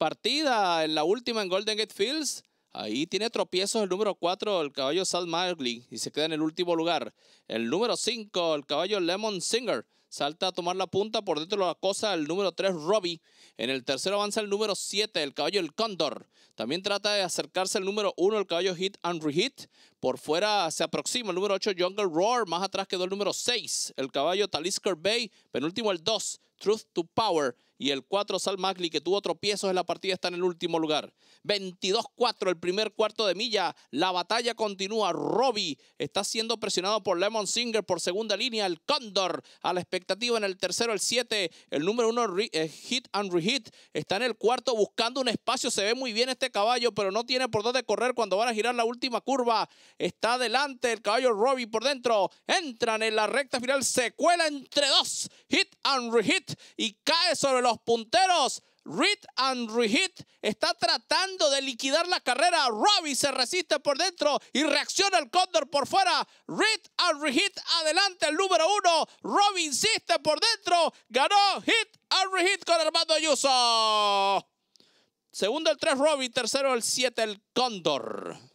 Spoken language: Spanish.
partida en la última en Golden Gate Fields. Ahí tiene tropiezos el número 4, el caballo Sal Marley, y se queda en el último lugar. El número 5, el caballo Lemon Singer, salta a tomar la punta. Por dentro de la cosa, el número 3, Robbie. En el tercero avanza el número 7, el caballo El Condor. También trata de acercarse el número 1, el caballo Hit and Rehit. Por fuera se aproxima el número 8, Jungle Roar. Más atrás quedó el número 6, el caballo Talisker Bay. Penúltimo, el 2, Truth to Power. Y el 4, Sal Magli, que tuvo tropiezos en la partida, está en el último lugar. 22-4, el primer cuarto de milla. La batalla continúa. Robbie está siendo presionado por Lemon Singer por segunda línea. El Condor a la expectativa en el tercero, el 7. El número 1, eh, Hit and Rehit, está en el cuarto buscando un espacio. Se ve muy bien este caballo, pero no tiene por dónde correr cuando van a girar la última curva. Está adelante el caballo Robbie por dentro. Entran en la recta final. Se cuela entre dos. Hit and Rehit y cae sobre los punteros. Reed and Rehit está tratando de liquidar la carrera. Robbie se resiste por dentro y reacciona el cóndor por fuera. Reed and Rehit adelante el número uno. Robbie insiste por dentro. Ganó Hit and Rehit con Armando Ayuso. Segundo el 3 Robbie, tercero el 7 el cóndor.